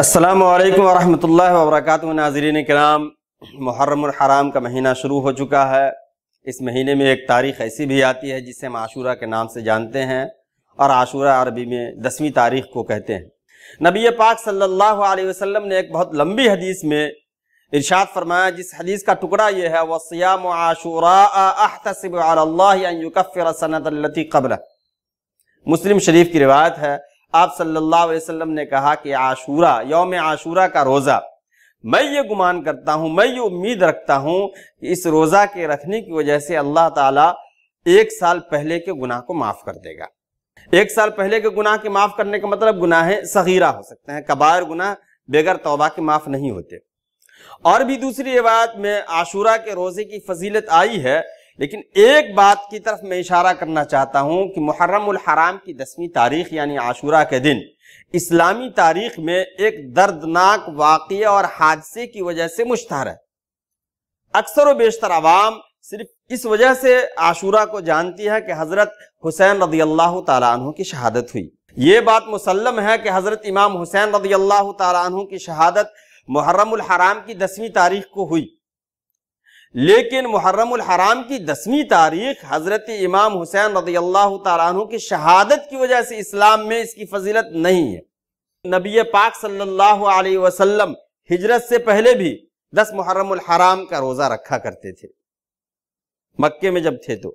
असलम वरहमल वर्क नाजरीन कराम मुहर्रम हराम का महीना शुरू हो चुका है इस महीने में एक तारीख ऐसी भी आती है जिसे हम आशूरा के नाम से जानते हैं और आशूरा अरबी में दसवीं तारीख को कहते हैं नबी पाक सल्लल्लाहु अलैहि वसल्लम ने एक बहुत लंबी हदीस में इरशाद फरमाया जिस हदीस का टुकड़ा यह है वसयाम आशूरा मुस्लिम शरीफ की रिवायत है आप सल्लल्लाहु अलैहि वसल्लम ने कहा कि आशूरा यौम आशूरा का रोज़ा मैं ये गुमान करता हूँ मैं ये उम्मीद रखता हूँ कि इस रोज़ा के रखने की वजह से अल्लाह ताला एक साल पहले के गुनाह को माफ़ कर देगा एक साल पहले के गुनाह के माफ़ करने का मतलब गुनाह सगीरा हो सकते हैं कबायर गुनाह बगैर तोबा के माफ़ नहीं होते और भी दूसरी रिवायत में आशूरा के रोज़े की फजीलत आई है लेकिन एक बात की तरफ मैं इशारा करना चाहता हूं कि मुहर्रमुल हराम की दसवीं तारीख यानी आशूरा के दिन इस्लामी तारीख में एक दर्दनाक वाक़ और हादसे की वजह से मुश्तहर है अक्सर वेशतर आवाम सिर्फ इस वजह से आशूरा को जानती है कि हज़रत हुसैन रदी अल्लाह तु की शहादत हुई ये बात मुसलम है कि हज़रत इमाम हुसैन रदी अल्लाह तु की शहादत मुहर्रमुल हराम की दसवीं तारीख को हुई लेकिन मुहर्रम हराम की दसवीं तारीख हजरत इमाम हुसैन रदी अल्लाह तु की शहादत की वजह से इस्लाम में इसकी फजीलत नहीं है नबी पाक सल्लल्लाहु अलैहि वसल्लम हिजरत से पहले भी दस मुहर्रम हराम का रोजा रखा करते थे मक्के में जब थे तो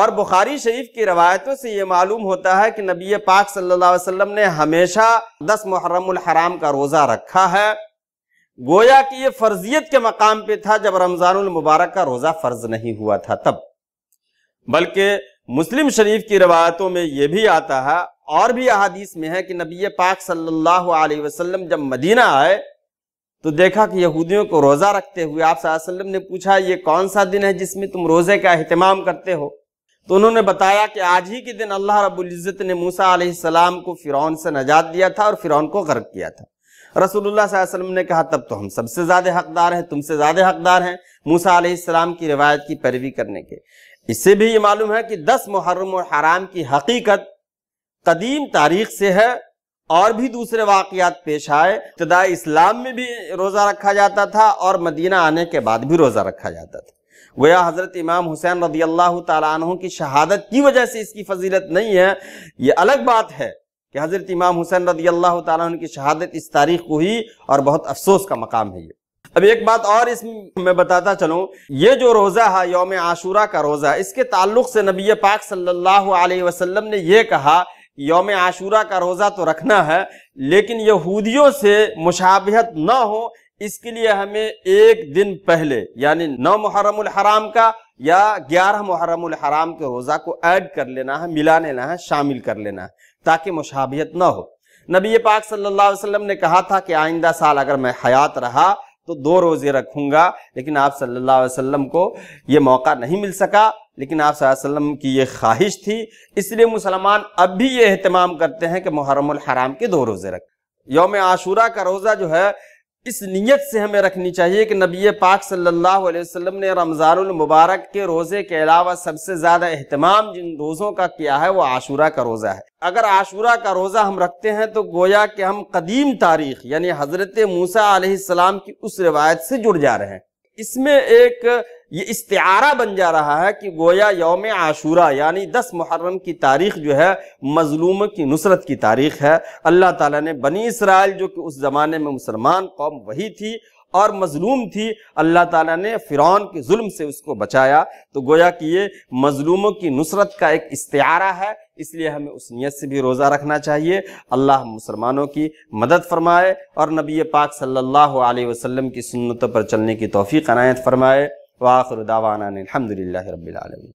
और बुखारी शरीफ की रवायतों से ये मालूम होता है कि नबी पाक सल्लल्लाहु अलैहि वसल्लम ने हमेशा दस मुहर्रम हराम का रोजा रखा है गोया कि यह फर्जियत के मकाम पर था जब रमजान मुबारक का रोज़ा फर्ज नहीं हुआ था तब बल्कि मुस्लिम शरीफ की रवायतों में यह भी आता है और भी अहादीस में है कि नबी पाक सल्लल्लाहु अलैहि वसल्लम जब मदीना आए तो देखा कि यहूदियों को रोज़ा रखते हुए आप वसल्लम ने पूछा ये कौन सा दिन है जिसमें तुम रोज़े का अहतमाम करते हो तो उन्होंने बताया कि आज ही के दिन अल्लाह रबुल्ज़त ने मूसा सलाम को फ़िरौन से नजात दिया था और फ़िरौन को गर्क किया था रसूलुल्लाह वसल्लम ने कहा तब तो हम सबसे ज्यादा हकदार हैं तुमसे ज्यादा हकदार हैं मूसा अलैहिस्सलाम की रिवायत की पैरवी करने के इससे भी ये मालूम है कि दस मुहर्रम और हराम की हकीकत कदीम तारीख से है और भी दूसरे वाकयात पेश आए इब्तदा इस्लाम में भी रोज़ा रखा जाता था और मदीना आने के बाद भी रोज़ा रखा जाता था गोया हज़रत इमाम हुसैन रदी अल्लाह तु की शहादत की वजह से इसकी फजीलत नहीं है ये अलग बात है कि हज़रत इमाम हुसैन रदी अल्लाह तुन की शहादत इस तारीख को ही और बहुत अफसोस का मकाम है ये अब एक बात और इसमें मैं बताता चलूँ ये जो रोज़ा है योम आशूरा का रोज़ा इसके ताल्लुक से नबी पाक सल्लल्लाहु अलैहि वसल्लम ने यह कहा कि योम आशूरा का रोज़ा तो रखना है लेकिन यहूदियों से मुशाबहत ना हो इसके लिए हमें एक दिन पहले यानी नौ मुहर्रमुल हराम का या ग्यारह मुहर्रमुल हराम के रोज़ा को ऐड कर लेना है मिला लेना है शामिल कर लेना है ताकि मुशाबियत ना हो नबी पाक सल्लल्लाहु अलैहि वसल्लम ने कहा था कि आइंदा साल अगर मैं हयात रहा तो दो रोज़े रखूंगा लेकिन आप सल्लल्लाहु अलैहि वसल्लम को ये मौका नहीं मिल सका लेकिन आप वसल्लम की ये ख्वाहिश थी इसलिए मुसलमान अब भी ये अहतमाम करते हैं कि मुहर्रमुल हराम के दो रोज़े रख यौम आशूरा का रोज़ा जो है इस नीयत से हमें रखनी चाहिए कि नबी पाक सल्लल्लाहु अलैहि वसल्लम ने रमज़ानुल मुबारक के रोज़े के अलावा सबसे ज़्यादा अहतमाम जिन रोज़ों का किया है वो आशूरा का रोज़ा है अगर आशूरा का रोज़ा हम रखते हैं तो गोया कि हम कदीम तारीख यानी हज़रत मूसा सलाम की उस रिवायत से जुड़ जा रहे हैं इसमें एक ये इस्तारा बन जा रहा है कि गोया योम आशूरा यानी दस मुहर्रम की तारीख जो है मजलूम की नुसरत की तारीख है अल्लाह ताला ने बनी इसराइल जो कि उस ज़माने में मुसलमान कौम वही थी और मजलूम थी अल्लाह ताला ने फ़िरौन के जुल्म से उसको बचाया तो गोया कि ये मजलूमों की नुसरत का एक इस्तारा है इसलिए हमें उस नीयत से भी रोज़ा रखना चाहिए अल्लाह मुसलमानों की मदद फरमाए और नबी पाक सल्लल्लाहु अलैहि वसल्लम की सुन्नतों पर चलने की तोफ़ी अनायत फरमाए वाखरुदावाना अलहमदिल्ला रबीआलमी